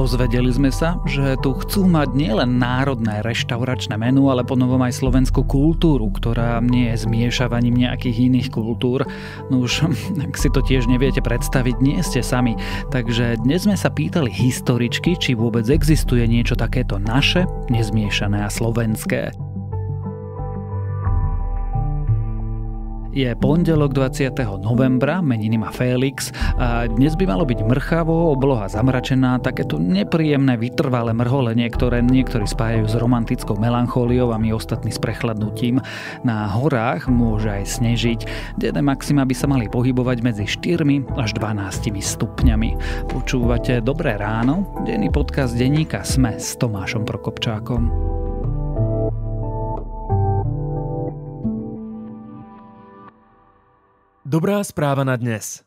Dozvedeli sme sa, že tu chcú mať nielen národné reštauračné menu, ale ponovom aj slovenskú kultúru, ktorá nie je zmiešavaním nejakých iných kultúr. No už, ak si to tiež neviete predstaviť, nie ste sami. Takže dnes sme sa pýtali historičky, či vôbec existuje niečo takéto naše, nezmiešané a slovenské. Je pondelok 20. novembra, meniny má Félix a dnes by malo byť mrchavo, obloha zamračená, takéto nepríjemné vytrvalé mrholenie, ktoré niektorí spájajú s romantickou melanchóliou a my ostatní s prechladnutím. Na horách môže aj snežiť. Dene maxima by sa mali pohybovať medzi 4 až 12 stupňami. Počúvate Dobré ráno, denný podcast denníka Sme s Tomášom Prokopčákom. Dobrá správa na dnes.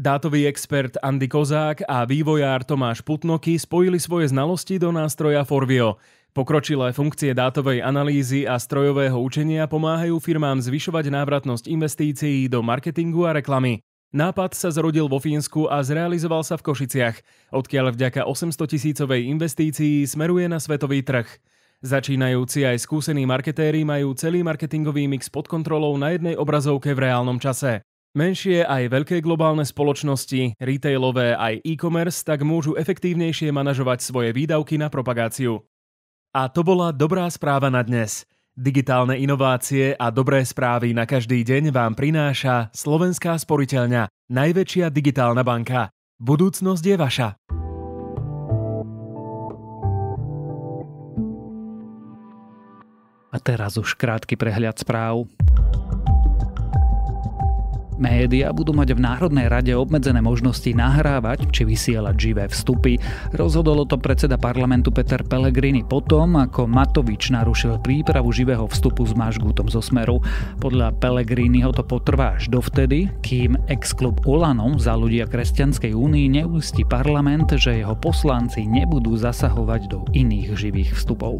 Dátový expert Andy Kozák a vývojár Tomáš Putnoky spojili svoje znalosti do nástroja Forvio. Pokročilé funkcie dátovej analýzy a strojového učenia pomáhajú firmám zvyšovať návratnosť investícií do marketingu a reklamy. Nápad sa zrodil vo Fínsku a zrealizoval sa v Košiciach, odkiaľ vďaka 800 tisícovej investícii smeruje na svetový trh. Začínajúci aj skúsení marketéri majú celý marketingový mix pod kontrolou na jednej obrazovke v reálnom čase. Menšie aj veľké globálne spoločnosti, retailové aj e-commerce tak môžu efektívnejšie manažovať svoje výdavky na propagáciu. A to bola dobrá správa na dnes. Digitálne inovácie a dobré správy na každý deň vám prináša Slovenská sporiteľňa, najväčšia digitálna banka. Budúcnosť je vaša. A teraz už krátky prehľad správ. Média budú mať v Národnej rade obmedzené možnosti nahrávať či vysielať živé vstupy. Rozhodolo to predseda parlamentu Peter Pellegrini potom, ako Matovič narušil prípravu živého vstupu s Mažgútom zo Smeru. Podľa Pellegriniho to potrvá až dovtedy, kým ex-klub Olanom za ľudia Kresťanskej únii neústi parlament, že jeho poslanci nebudú zasahovať do iných živých vstupov.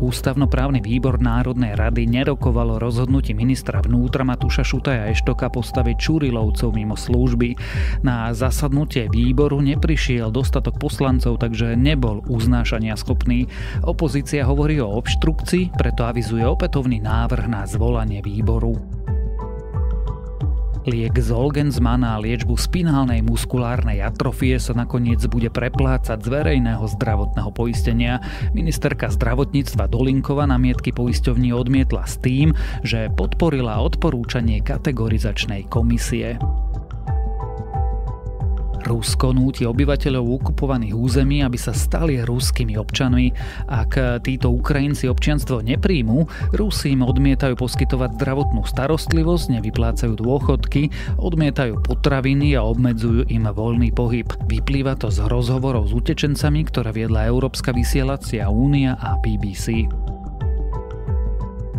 Ústavnoprávny výbor Národnej rady nerokovalo rozhodnutí ministra vnútra Matúša Šutaja Eštoka postaviť Čurilovcov mimo služby. Na zasadnutie výboru neprišiel dostatok poslancov, takže nebol uznášania schopný. Opozícia hovorí o obštrukcii, preto avizuje opätovný návrh na zvolanie výboru. Liek Zolgensman a liečbu spinálnej muskulárnej atrofie sa nakoniec bude preplácať z verejného zdravotného poistenia. Ministerka zdravotníctva Dolinkova namietky poisťovní odmietla s tým, že podporila odporúčanie kategorizačnej komisie. Rusko núti obyvateľov okupovaných území, aby sa stali ruskými občanmi. Ak títo Ukrajinci občianstvo nepríjmú, Rusi im odmietajú poskytovať zdravotnú starostlivosť, nevyplácajú dôchodky, odmietajú potraviny a obmedzujú im voľný pohyb. Vyplýva to z rozhovorov s utečencami, ktoré viedla Európska vysielacia Únia a BBC.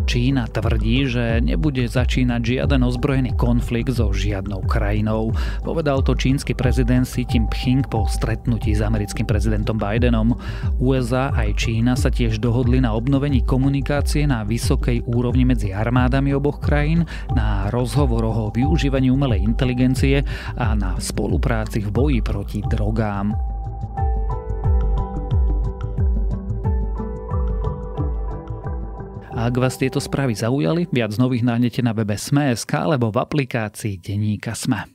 Čína tvrdí, že nebude začínať žiaden ozbrojený konflikt so žiadnou krajinou. Povedal to čínsky prezident Xi Jinping po stretnutí s americkým prezidentom Bidenom. USA aj Čína sa tiež dohodli na obnovení komunikácie na vysokej úrovni medzi armádami oboch krajín, na rozhovoroch o využívaní umelej inteligencie a na spolupráci v boji proti drogám. A ak vás tieto správy zaujali, viac nových nájdete na webe Sme.sk alebo v aplikácii Deníka Sme.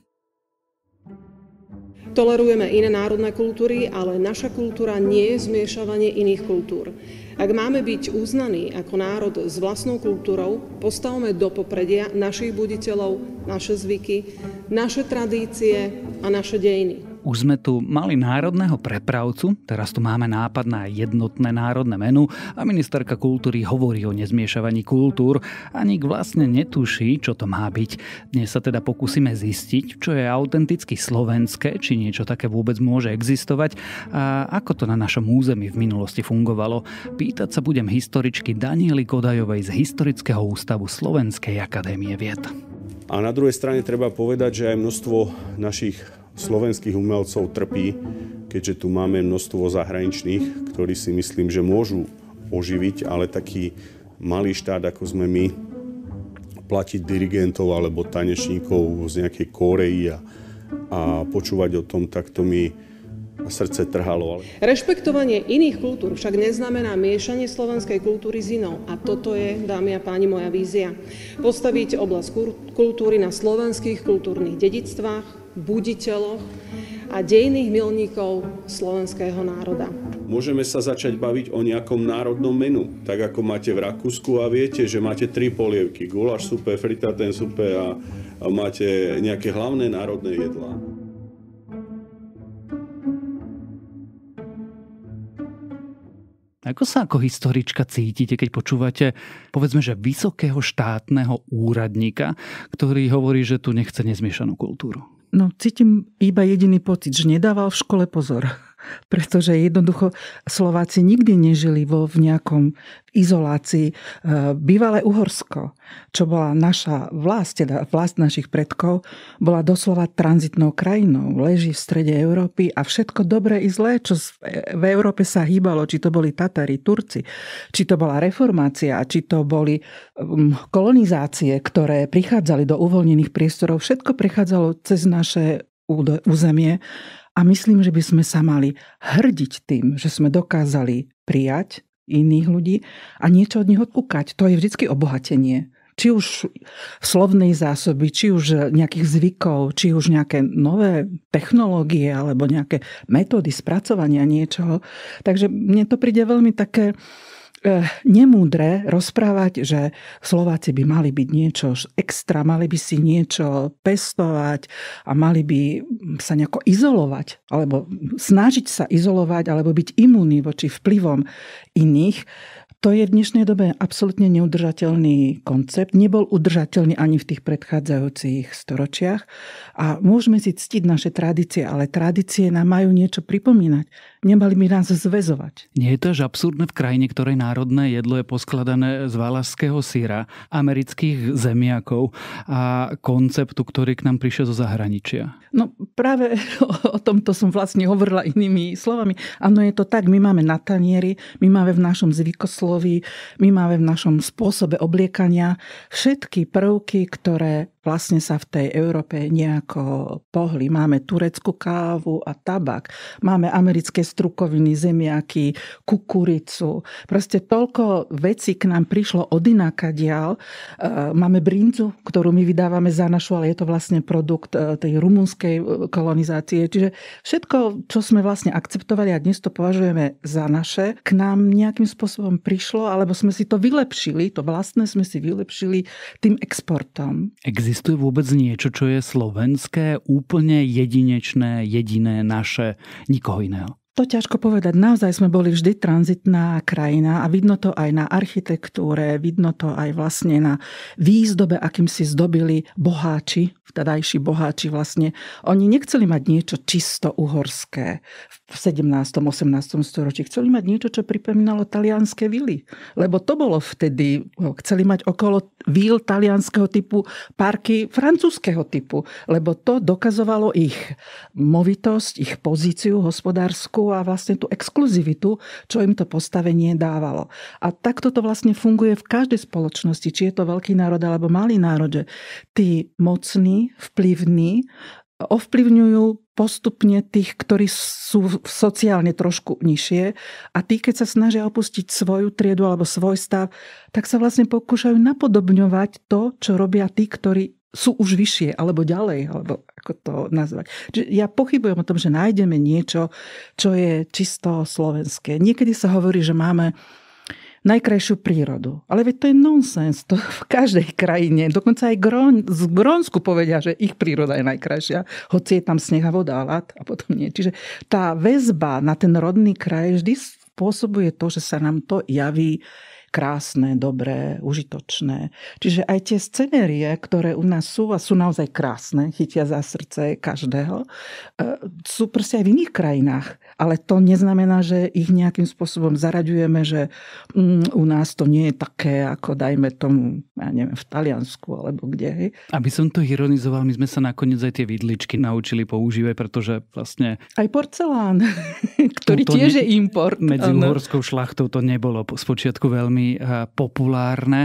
Tolerujeme iné národné kultúry, ale naša kultúra nie je zmiešavanie iných kultúr. Ak máme byť uznaní ako národ s vlastnou kultúrou, postavme do popredia našich buditeľov, naše zvyky, naše tradície a naše dejiny. Už sme tu mali národného prepravcu, teraz tu máme nápad na jednotné národné menu a ministerka kultúry hovorí o nezmiešavaní kultúr a nik vlastne netuší, čo to má byť. Dnes sa teda pokúsime zistiť, čo je autenticky slovenské, či niečo také vôbec môže existovať a ako to na našom území v minulosti fungovalo. Pýtať sa budem historičky Daniely Kodajovej z Historického ústavu Slovenskej akadémie vied. A na druhej strane treba povedať, že aj množstvo našich slovenských umelcov trpí, keďže tu máme množstvo zahraničných, ktorí si myslím, že môžu oživiť, ale taký malý štát, ako sme my, platiť dirigentov alebo tanečníkov z nejakej Koreji a, a počúvať o tom, tak to mi srdce trhalo. Ale... Rešpektovanie iných kultúr však neznamená miešanie slovenskej kultúry s inou. A toto je, dámy a páni, moja vízia. Postaviť oblasť kultúry na slovenských kultúrnych dedictvách, buditeľoch a dejných milníkov slovenského národa. Môžeme sa začať baviť o nejakom národnom menu, tak ako máte v Rakúsku a viete, že máte tri polievky, guláš supe, fritaten supe a, a máte nejaké hlavné národné jedlá. Ako sa ako historička cítite, keď počúvate, povedzme, že vysokého štátneho úradníka, ktorý hovorí, že tu nechce nezmiešanú kultúru? No, cítim iba jediný pocit, že nedával v škole pozor pretože jednoducho Slováci nikdy nežili vo v nejakom izolácii. E, bývalé Uhorsko, čo bola naša vlast, teda vlast našich predkov, bola doslova tranzitnou krajinou. Leží v strede Európy a všetko dobré i zlé, čo v Európe sa hýbalo, či to boli Tatári, Turci, či to bola reformácia, či to boli mm, kolonizácie, ktoré prichádzali do uvoľnených priestorov, všetko prechádzalo cez naše územie a myslím, že by sme sa mali hrdiť tým, že sme dokázali prijať iných ľudí a niečo od nich odkúkať. To je vždy obohatenie či už slovnej zásoby, či už nejakých zvykov, či už nejaké nové technológie alebo nejaké metódy spracovania niečoho. Takže mne to príde veľmi také Eh, nemúdre rozprávať, že Slováci by mali byť niečo extra, mali by si niečo pestovať a mali by sa nejako izolovať, alebo snažiť sa izolovať, alebo byť imúnni voči vplyvom iných. To je v dnešnej dobe absolútne neudržateľný koncept. Nebol udržateľný ani v tých predchádzajúcich storočiach. A môžeme si ctiť naše tradície, ale tradície nám majú niečo pripomínať nemali by nás zväzovať. Nie je to až absurdné v krajine, ktorej národné jedlo je poskladané z valašského syra, amerických zemiakov a konceptu, ktorý k nám prišiel zo zahraničia? No práve o tomto som vlastne hovorila inými slovami. Áno, je to tak, my máme na tanieri, my máme v našom zvykoslovi, my máme v našom spôsobe obliekania všetky prvky, ktoré vlastne sa v tej Európe nejako pohli. Máme tureckú kávu a tabak, máme americké strukoviny, zemiaky, kukuricu. Proste toľko vecí k nám prišlo od ináka dial. E, máme brinzu, ktorú my vydávame za našu, ale je to vlastne produkt e, tej rumunskej e, kolonizácie. Čiže všetko, čo sme vlastne akceptovali a dnes to považujeme za naše, k nám nejakým spôsobom prišlo, alebo sme si to vylepšili, to vlastné sme si vylepšili tým exportom. Exist- existuje vôbec niečo, čo je slovenské, úplne jedinečné, jediné, naše, nikoho iného? To ťažko povedať. Naozaj sme boli vždy tranzitná krajina a vidno to aj na architektúre, vidno to aj vlastne na výzdobe, akým si zdobili boháči, vtedajší boháči vlastne. Oni nechceli mať niečo čisto uhorské. V v 17. 18. storočí. Chceli mať niečo, čo pripomínalo talianské vily. Lebo to bolo vtedy, chceli mať okolo víl talianského typu parky francúzského typu. Lebo to dokazovalo ich movitosť, ich pozíciu hospodárskú a vlastne tú exkluzivitu, čo im to postavenie dávalo. A takto to vlastne funguje v každej spoločnosti, či je to veľký národ alebo malý národ. Že tí mocní, vplyvní ovplyvňujú postupne tých, ktorí sú sociálne trošku nižšie a tí, keď sa snažia opustiť svoju triedu alebo svoj stav, tak sa vlastne pokúšajú napodobňovať to, čo robia tí, ktorí sú už vyššie alebo ďalej, alebo ako to nazvať. Čiže ja pochybujem o tom, že nájdeme niečo, čo je čisto slovenské. Niekedy sa hovorí, že máme najkrajšiu prírodu. Ale veď to je nonsens, to v každej krajine, dokonca aj Grón, z Grónsku povedia, že ich príroda je najkrajšia, hoci je tam sneha, voda a lát a potom nie. Čiže tá väzba na ten rodný kraj vždy spôsobuje to, že sa nám to javí krásne, dobré, užitočné. Čiže aj tie scenérie, ktoré u nás sú a sú naozaj krásne, chytia za srdce každého, e, sú proste aj v iných krajinách. Ale to neznamená, že ich nejakým spôsobom zaraďujeme, že mm, u nás to nie je také, ako dajme tomu, ja neviem, v Taliansku alebo kde. Aby som to ironizoval, my sme sa nakoniec aj tie vidličky naučili používať, pretože vlastne... Aj porcelán, ktorý tiež ne... je import. Medzi uhorskou šlachtou to nebolo spočiatku veľmi veľmi eh, populárne.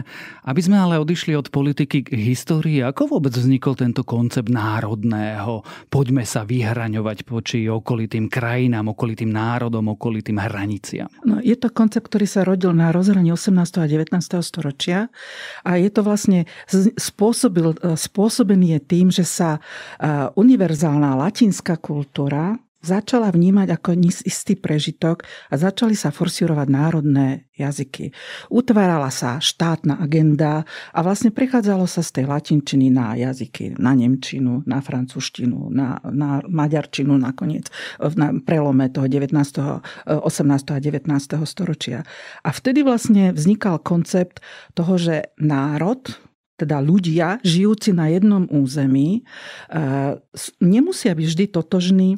Aby sme ale odišli od politiky k histórii, ako vôbec vznikol tento koncept národného? Poďme sa vyhraňovať voči okolitým krajinám, okolitým národom, okolitým hraniciam. No, je to koncept, ktorý sa rodil na rozhraní 18. a 19. storočia a je to vlastne spôsobil, eh, spôsobený je tým, že sa eh, univerzálna latinská kultúra začala vnímať ako istý prežitok a začali sa forsírovať národné jazyky. Utvárala sa štátna agenda a vlastne prechádzalo sa z tej latinčiny na jazyky, na nemčinu, na francúzštinu, na, na maďarčinu nakoniec na prelome toho 19., 18. Eh, a 19. storočia. A vtedy vlastne vznikal koncept toho, že národ, teda ľudia žijúci na jednom území e, nemusia byť vždy totožní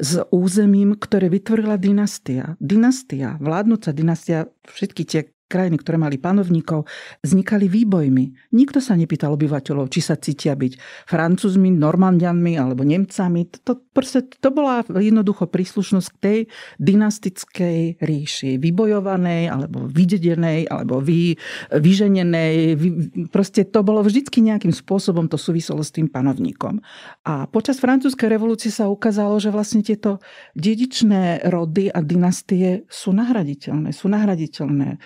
s územím, ktoré vytvorila dynastia. Dynastia, vládnúca dynastia, všetky tie krajiny, ktoré mali panovníkov, vznikali výbojmi. Nikto sa nepýtal obyvateľov, či sa cítia byť francúzmi, normandianmi alebo nemcami. To, proste, to bola jednoducho príslušnosť k tej dynastickej ríši. Vybojovanej, alebo vydedenej, alebo vy, vyženenej. Vy, proste to bolo vždycky nejakým spôsobom to súviselo s tým panovníkom. A počas francúzskej revolúcie sa ukázalo, že vlastne tieto dedičné rody a dynastie sú nahraditeľné. Sú nahraditeľné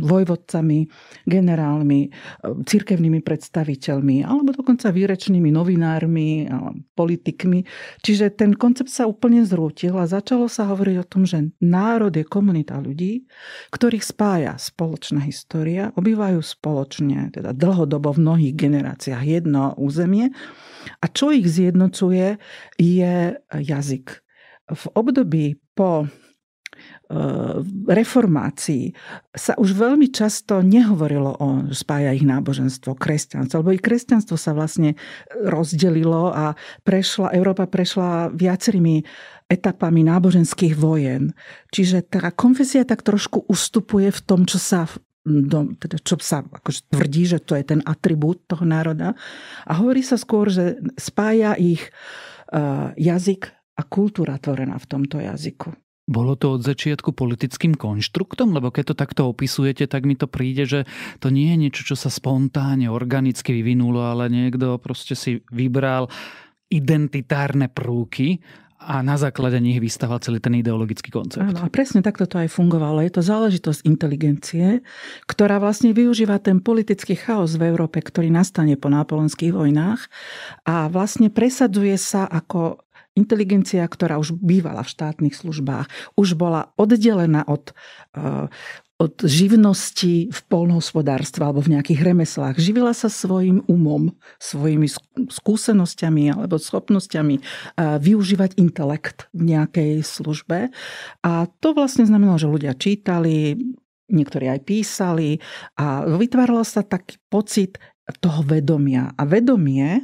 vojvodcami, generálmi, eh, cirkevnými predstaviteľmi alebo dokonca výrečnými novinármi, politikmi. Čiže ten koncept sa úplne zrútil a začalo sa hovoriť o tom, že národ je komunita ľudí, ktorých spája spoločná história, obývajú spoločne, teda dlhodobo v mnohých generáciách jedno územie a čo ich zjednocuje je jazyk. V období po reformácii sa už veľmi často nehovorilo o spája ich náboženstvo, kresťanstvo, lebo ich kresťanstvo sa vlastne rozdelilo a prešla, Európa prešla viacerými etapami náboženských vojen. Čiže tá konfesia tak trošku ustupuje v tom, čo sa do, teda čo sa akože tvrdí, že to je ten atribút toho národa. A hovorí sa skôr, že spája ich uh, jazyk a kultúra tvorená v tomto jazyku. Bolo to od začiatku politickým konštruktom? Lebo keď to takto opisujete, tak mi to príde, že to nie je niečo, čo sa spontánne, organicky vyvinulo, ale niekto proste si vybral identitárne prúky a na základe nich vystával celý ten ideologický koncept. Áno, a presne takto to aj fungovalo. Je to záležitosť inteligencie, ktorá vlastne využíva ten politický chaos v Európe, ktorý nastane po nápolenských vojnách a vlastne presadzuje sa ako Inteligencia, ktorá už bývala v štátnych službách, už bola oddelená od, eh, od živnosti v polnohospodárstve alebo v nejakých remeslách. Živila sa svojim umom, svojimi skúsenosťami alebo schopnosťami eh, využívať intelekt v nejakej službe. A to vlastne znamenalo, že ľudia čítali, niektorí aj písali a vytváralo sa taký pocit toho vedomia. A vedomie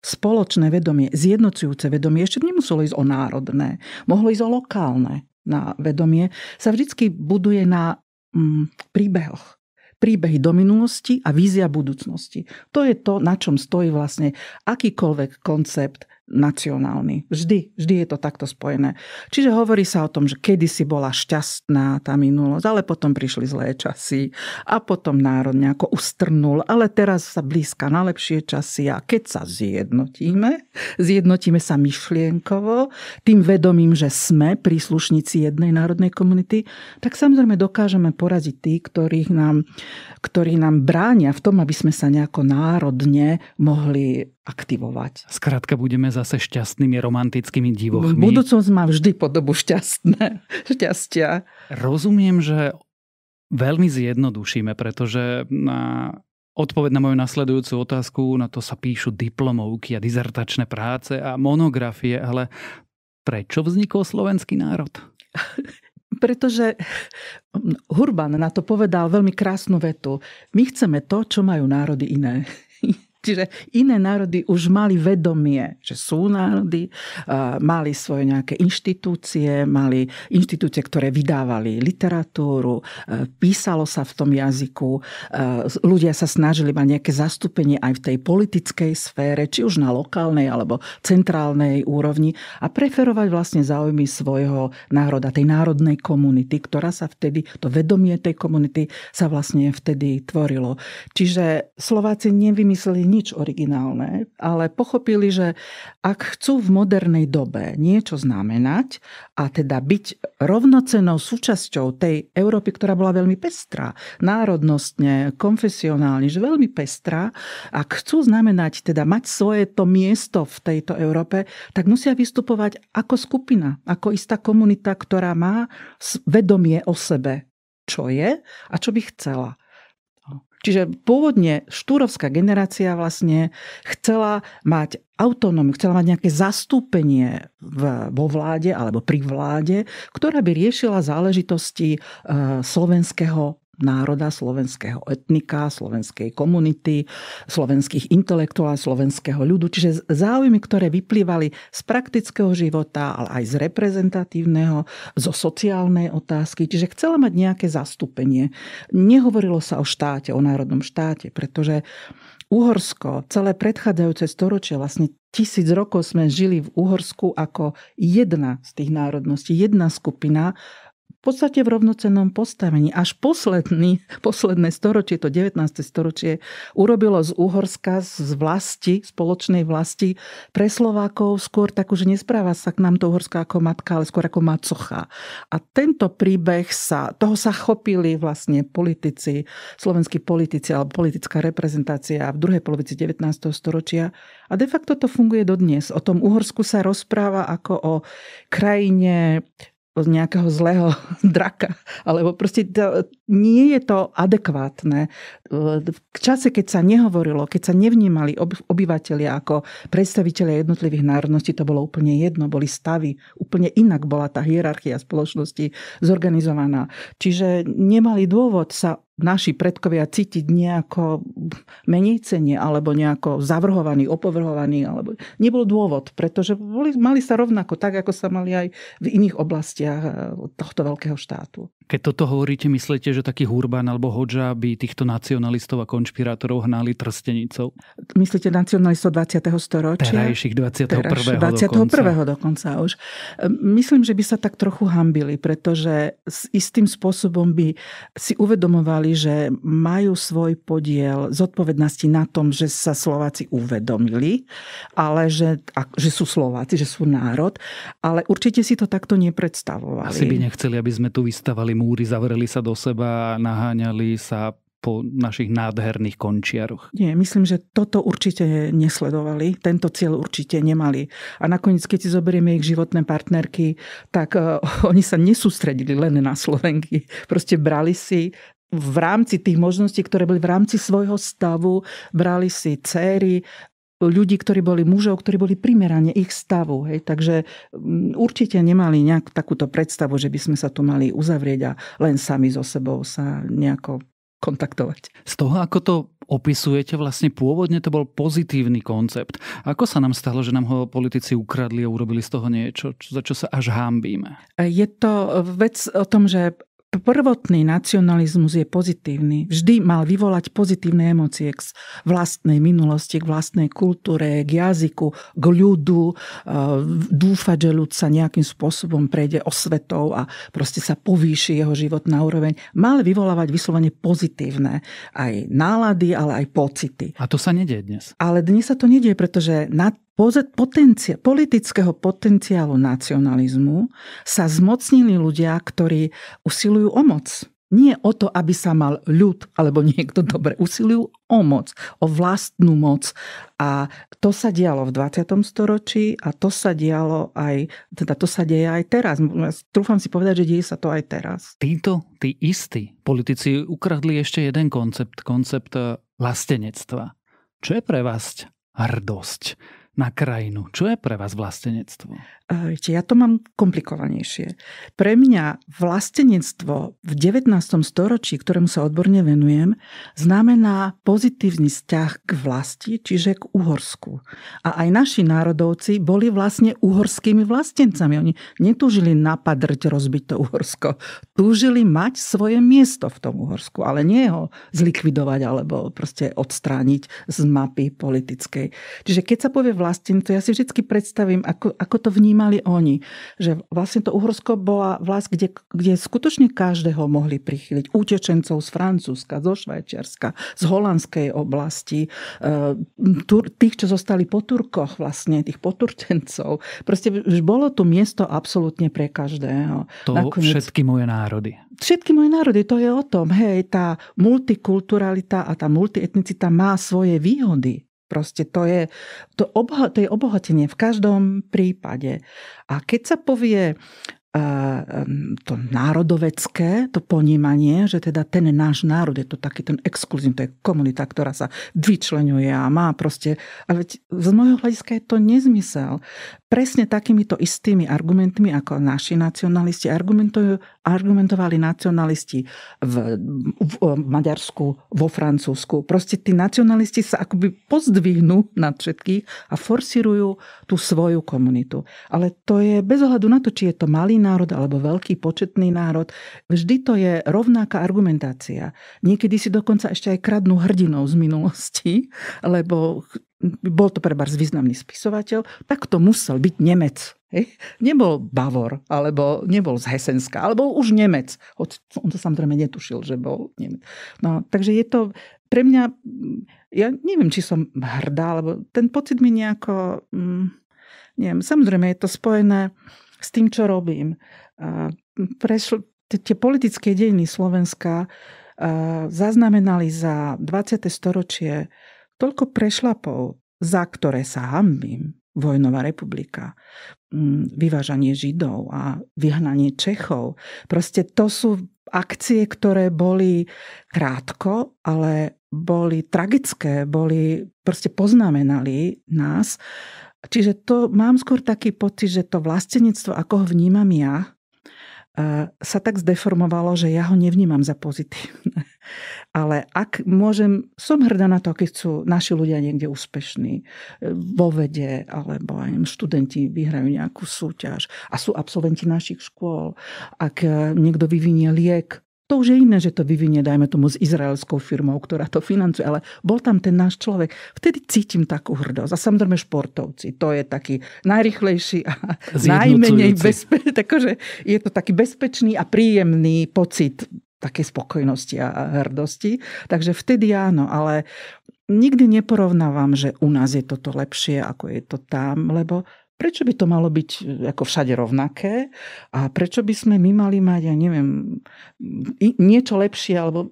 spoločné vedomie, zjednocujúce vedomie, ešte nemuselo ísť o národné, mohlo ísť o lokálne na vedomie, sa vždy buduje na mm, príbehoch príbehy do minulosti a vízia budúcnosti. To je to, na čom stojí vlastne akýkoľvek koncept nacionálny. Vždy, vždy je to takto spojené. Čiže hovorí sa o tom, že kedysi bola šťastná tá minulosť, ale potom prišli zlé časy a potom národ nejako ustrnul, ale teraz sa blízka na lepšie časy a keď sa zjednotíme, zjednotíme sa myšlienkovo, tým vedomím, že sme príslušníci jednej národnej komunity, tak samozrejme dokážeme poraziť tí, ktorých nám, ktorí nám bránia v tom, aby sme sa nejako národne mohli aktivovať. Skrátka budeme za zase šťastnými romantickými divochmi. Budúcom má vždy podobu šťastné, šťastia. Rozumiem, že veľmi zjednodušíme, pretože na odpoveď na moju nasledujúcu otázku, na to sa píšu diplomovky a dizertačné práce a monografie, ale prečo vznikol slovenský národ? Pretože Hurban na to povedal veľmi krásnu vetu. My chceme to, čo majú národy iné. Čiže iné národy už mali vedomie, že sú národy, e, mali svoje nejaké inštitúcie, mali inštitúcie, ktoré vydávali literatúru, e, písalo sa v tom jazyku, e, ľudia sa snažili mať nejaké zastúpenie aj v tej politickej sfére, či už na lokálnej alebo centrálnej úrovni a preferovať vlastne záujmy svojho národa, tej národnej komunity, ktorá sa vtedy, to vedomie tej komunity sa vlastne vtedy tvorilo. Čiže Slováci nevymysleli nič originálne, ale pochopili, že ak chcú v modernej dobe niečo znamenať a teda byť rovnocenou súčasťou tej Európy, ktorá bola veľmi pestrá, národnostne, konfesionálne, že veľmi pestrá, ak chcú znamenať, teda mať svoje to miesto v tejto Európe, tak musia vystupovať ako skupina, ako istá komunita, ktorá má vedomie o sebe, čo je a čo by chcela. Čiže pôvodne štúrovská generácia vlastne chcela mať autonómiu, chcela mať nejaké zastúpenie v, vo vláde alebo pri vláde, ktorá by riešila záležitosti eh, slovenského národa, slovenského etnika, slovenskej komunity, slovenských intelektuál, slovenského ľudu. Čiže záujmy, ktoré vyplývali z praktického života, ale aj z reprezentatívneho, zo sociálnej otázky. Čiže chcela mať nejaké zastúpenie. Nehovorilo sa o štáte, o národnom štáte, pretože Uhorsko, celé predchádzajúce storočie, vlastne tisíc rokov sme žili v Uhorsku ako jedna z tých národností, jedna skupina v podstate v rovnocennom postavení. Až posledný, posledné storočie, to 19. storočie, urobilo z Uhorska, z vlasti, spoločnej vlasti pre Slovákov skôr takú, že nespráva sa k nám to Uhorska ako matka, ale skôr ako macocha. A tento príbeh sa, toho sa chopili vlastne politici, slovenskí politici alebo politická reprezentácia v druhej polovici 19. storočia. A de facto to funguje dodnes. O tom Uhorsku sa rozpráva ako o krajine nejakého zlého draka. Alebo proste to, nie je to adekvátne. V čase, keď sa nehovorilo, keď sa nevnímali obyvateľia ako predstaviteľe jednotlivých národností, to bolo úplne jedno, boli stavy, úplne inak bola tá hierarchia spoločnosti zorganizovaná. Čiže nemali dôvod sa naši predkovia cítiť nejako menícenie alebo nejako zavrhovaný, opovrhovaný, Alebo... Nebol dôvod, pretože boli, mali sa rovnako tak, ako sa mali aj v iných oblastiach eh, tohto veľkého štátu. Keď toto hovoríte, myslíte, že že taký Hurban alebo Hodža by týchto nacionalistov a konšpirátorov hnali trstenicou? Myslíte nacionalistov 20. storočia? Terajších 21. Teraž, 21. Dokonca. dokonca už. Ehm, myslím, že by sa tak trochu hambili, pretože s istým spôsobom by si uvedomovali, že majú svoj podiel zodpovednosti na tom, že sa Slováci uvedomili, ale že, že sú Slováci, že sú národ, ale určite si to takto nepredstavovali. Asi by nechceli, aby sme tu vystavali múry, zavreli sa do seba a naháňali sa po našich nádherných končiaroch. Nie, myslím, že toto určite nesledovali, tento cieľ určite nemali. A nakoniec, keď si zoberieme ich životné partnerky, tak uh, oni sa nesústredili len na Slovenky. Proste brali si v rámci tých možností, ktoré boli v rámci svojho stavu, brali si céry, ľudí, ktorí boli mužov, ktorí boli primerane ich stavu. Hej. Takže mm, určite nemali nejak takúto predstavu, že by sme sa tu mali uzavrieť a len sami so sebou sa nejako kontaktovať. Z toho, ako to opisujete, vlastne pôvodne to bol pozitívny koncept. Ako sa nám stalo, že nám ho politici ukradli a urobili z toho niečo, za čo sa až hámbíme? Je to vec o tom, že Prvotný nacionalizmus je pozitívny. Vždy mal vyvolať pozitívne emócie k vlastnej minulosti, k vlastnej kultúre, k jazyku, k ľudu, e, dúfať, že ľud sa nejakým spôsobom prejde osvetou a proste sa povýši jeho život na úroveň. Mal vyvolávať vyslovene pozitívne aj nálady, ale aj pocity. A to sa nedie dnes. Ale dnes sa to nedie, pretože na potencia, politického potenciálu nacionalizmu sa zmocnili ľudia, ktorí usilujú o moc. Nie o to, aby sa mal ľud alebo niekto dobre. Usilujú o moc, o vlastnú moc. A to sa dialo v 20. storočí a to sa dialo aj, teda to sa deje aj teraz. Trúfam si povedať, že deje sa to aj teraz. Títo, tí istí politici ukradli ešte jeden koncept, koncept e, vlastenectva. Čo je pre vás hrdosť? na krajinu. Čo je pre vás vlastenectvo? Viete, ja to mám komplikovanejšie. Pre mňa vlastenectvo v 19. storočí, ktorému sa odborne venujem, znamená pozitívny vzťah k vlasti, čiže k Uhorsku. A aj naši národovci boli vlastne uhorskými vlastencami. Oni netúžili napadrť rozbiť to Uhorsko. Túžili mať svoje miesto v tom Uhorsku, ale nie ho zlikvidovať alebo proste odstrániť z mapy politickej. Čiže keď sa povie vlastenstvo, ja si vždy predstavím, ako, ako to vnímam vnímali oni. Že vlastne to Uhorsko bola vlast, kde, kde skutočne každého mohli prichyliť. Utečencov z Francúzska, zo Švajčiarska, z holandskej oblasti, e, tých, čo zostali po Turkoch vlastne, tých poturčencov. Proste už bolo to miesto absolútne pre každého. To Nakoniec, všetky moje národy. Všetky moje národy, to je o tom. Hej, tá multikulturalita a tá multietnicita má svoje výhody. Proste to je, to, obho, to je obohatenie v každom prípade. A keď sa povie e, to národovecké, to ponímanie, že teda ten náš národ je to taký ten exkluzív, to je komunita, ktorá sa vyčlenuje a má proste, ale z môjho hľadiska je to nezmysel presne takýmito istými argumentmi, ako naši nacionalisti argumentujú, argumentovali nacionalisti v, v, Maďarsku, vo Francúzsku. Proste tí nacionalisti sa akoby pozdvihnú nad všetkých a forsirujú tú svoju komunitu. Ale to je bez ohľadu na to, či je to malý národ alebo veľký početný národ, vždy to je rovnaká argumentácia. Niekedy si dokonca ešte aj kradnú hrdinou z minulosti, lebo bol to prebars významný spisovateľ, tak to musel byť Nemec. Hej. Nebol Bavor, alebo nebol z Hesenska, alebo už Nemec. On to samozrejme netušil, že bol Nemec. No, takže je to pre mňa, mm, ja neviem, či som hrdá, alebo ten pocit mi nejako, mm, neviem, samozrejme je to spojené s tým, čo robím. Mm, prešl, tie politické dejiny Slovenska zaznamenali za 20. storočie toľko prešlapov, za ktoré sa hambím, vojnová republika, mm, vyvážanie Židov a vyhnanie Čechov. Proste to sú akcie, ktoré boli krátko, ale boli tragické, boli, proste poznamenali nás. Čiže to mám skôr taký pocit, že to vlastenectvo, ako ho vnímam ja, sa tak zdeformovalo, že ja ho nevnímam za pozitívne. Ale ak môžem, som hrdá na to, keď sú naši ľudia niekde úspešní e, vo vede, alebo aj študenti vyhrajú nejakú súťaž a sú absolventi našich škôl. Ak e, niekto vyvinie liek, to už je iné, že to vyvinie, dajme tomu, s izraelskou firmou, ktorá to financuje, ale bol tam ten náš človek. Vtedy cítim takú hrdosť. A samozrejme športovci. To je taký najrychlejší a najmenej bezpečný. Takže je to taký bezpečný a príjemný pocit také spokojnosti a hrdosti. Takže vtedy áno, ale nikdy neporovnávam, že u nás je toto lepšie, ako je to tam, lebo Prečo by to malo byť e, ako všade rovnaké a prečo by sme my mali mať, ja neviem, niečo lepšie, alebo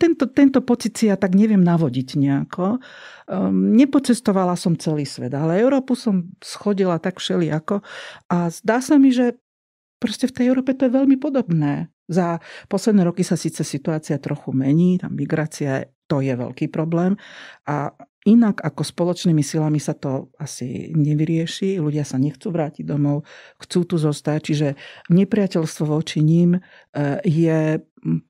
tento, tento pocit si ja tak neviem navodiť nejako. Um, nepocestovala som celý svet, ale Európu som schodila tak všeliako a zdá sa mi, že proste v tej Európe to je veľmi podobné. Za posledné roky sa síce situácia trochu mení, tam migrácia to je veľký problém a Inak ako spoločnými silami sa to asi nevyrieši, ľudia sa nechcú vrátiť domov, chcú tu zostať, čiže nepriateľstvo voči ním e, je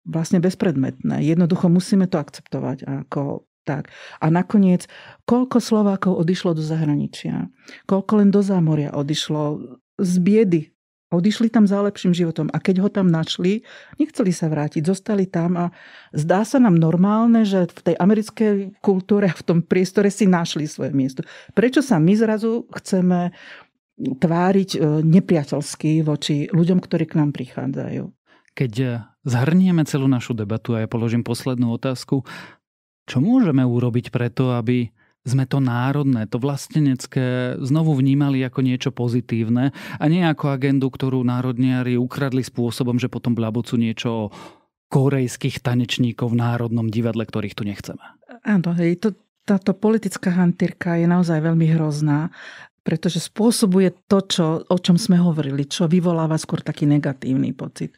vlastne bezpredmetné. Jednoducho musíme to akceptovať ako tak. A nakoniec, koľko Slovákov odišlo do zahraničia? Koľko len do zámoria odišlo z biedy Odišli tam za lepším životom a keď ho tam našli, nechceli sa vrátiť, zostali tam a zdá sa nám normálne, že v tej americkej kultúre a v tom priestore si našli svoje miesto. Prečo sa my zrazu chceme tváriť e, nepriateľsky voči ľuďom, ktorí k nám prichádzajú? Keď e, zhrnieme celú našu debatu a ja položím poslednú otázku, čo môžeme urobiť preto, aby sme to národné, to vlastenecké znovu vnímali ako niečo pozitívne a nie ako agendu, ktorú národniari ukradli spôsobom, že potom blabocu niečo o korejských tanečníkov v Národnom divadle, ktorých tu nechceme. Áno, hej, to, táto politická hantýrka je naozaj veľmi hrozná pretože spôsobuje to, čo, o čom sme hovorili, čo vyvoláva skôr taký negatívny pocit.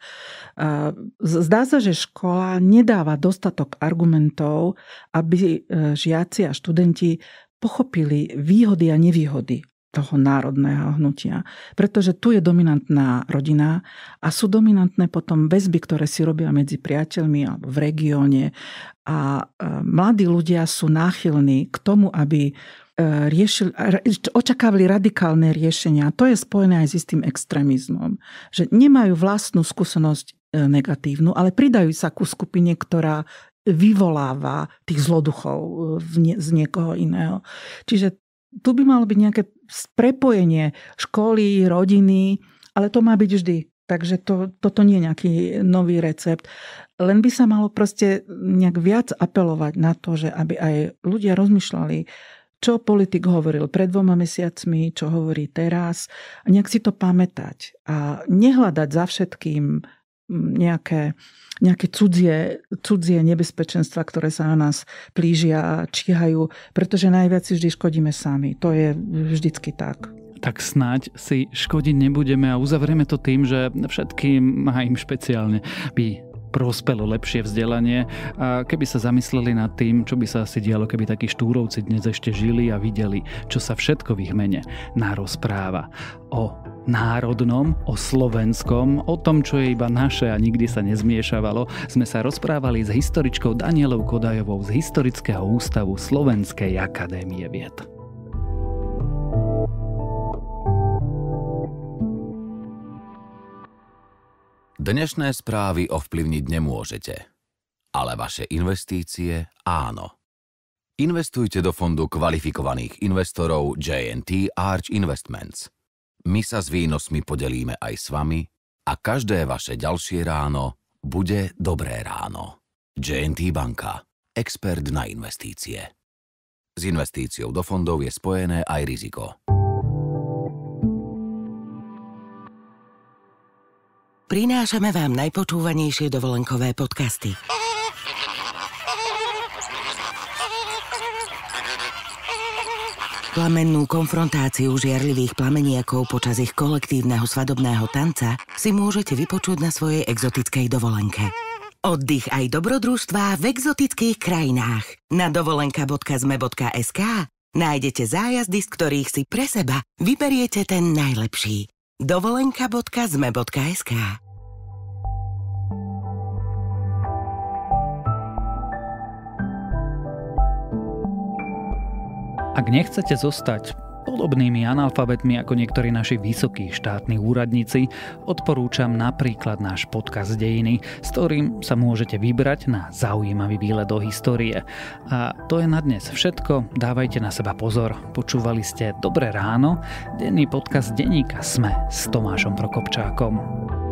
Zdá sa, že škola nedáva dostatok argumentov, aby e, žiaci a študenti pochopili výhody a nevýhody toho národného hnutia. Pretože tu je dominantná rodina a sú dominantné potom väzby, ktoré si robia medzi priateľmi alebo v regióne. A e, mladí ľudia sú náchylní k tomu, aby E, riešili, očakávali radikálne riešenia. To je spojené aj s istým extrémizmom. Že nemajú vlastnú skúsenosť e, negatívnu, ale pridajú sa ku skupine, ktorá vyvoláva tých zloduchov e, z niekoho iného. Čiže tu by malo byť nejaké prepojenie školy, rodiny, ale to má byť vždy. Takže to, toto nie je nejaký nový recept. Len by sa malo proste nejak viac apelovať na to, že aby aj ľudia rozmýšľali čo politik hovoril pred dvoma mesiacmi, čo hovorí teraz. Nejak si to pamätať a nehľadať za všetkým mm, nejaké, nejaké cudzie, cudzie nebezpečenstva, ktoré sa na nás plížia a číhajú, pretože najviac si vždy škodíme sami. To je vždycky tak tak snáď si škodiť nebudeme a uzavrieme to tým, že všetkým a im špeciálne by prospelo lepšie vzdelanie a keby sa zamysleli nad tým, čo by sa asi dialo, keby takí štúrovci dnes ešte žili a videli, čo sa všetko v ich mene narozpráva o národnom, o slovenskom, o tom, čo je iba naše a nikdy sa nezmiešavalo, sme sa rozprávali s historičkou Danielou Kodajovou z Historického ústavu Slovenskej akadémie vied. Dnešné správy ovplyvniť nemôžete, ale vaše investície áno. Investujte do fondu kvalifikovaných investorov JNT Arch Investments. My sa s výnosmi podelíme aj s vami a každé vaše ďalšie ráno bude dobré ráno. JNT Banka. Expert na investície. S investíciou do fondov je spojené aj riziko. Prinášame vám najpočúvanejšie dovolenkové podcasty. Plamennú konfrontáciu žiarlivých plameniakov počas ich kolektívneho svadobného tanca si môžete vypočuť na svojej exotickej dovolenke. Oddych aj dobrodružstva v exotických krajinách. Na dovolenka.zme.sk nájdete zájazdy, z ktorých si pre seba vyberiete ten najlepší dovolenka.zme.sk Ak nechcete zostať podobnými analfabetmi ako niektorí naši vysokí štátni úradníci, odporúčam napríklad náš podcast Dejiny, s ktorým sa môžete vybrať na zaujímavý výlet do histórie. A to je na dnes všetko, dávajte na seba pozor. Počúvali ste Dobré ráno, denný podcast denníka Sme s Tomášom Prokopčákom.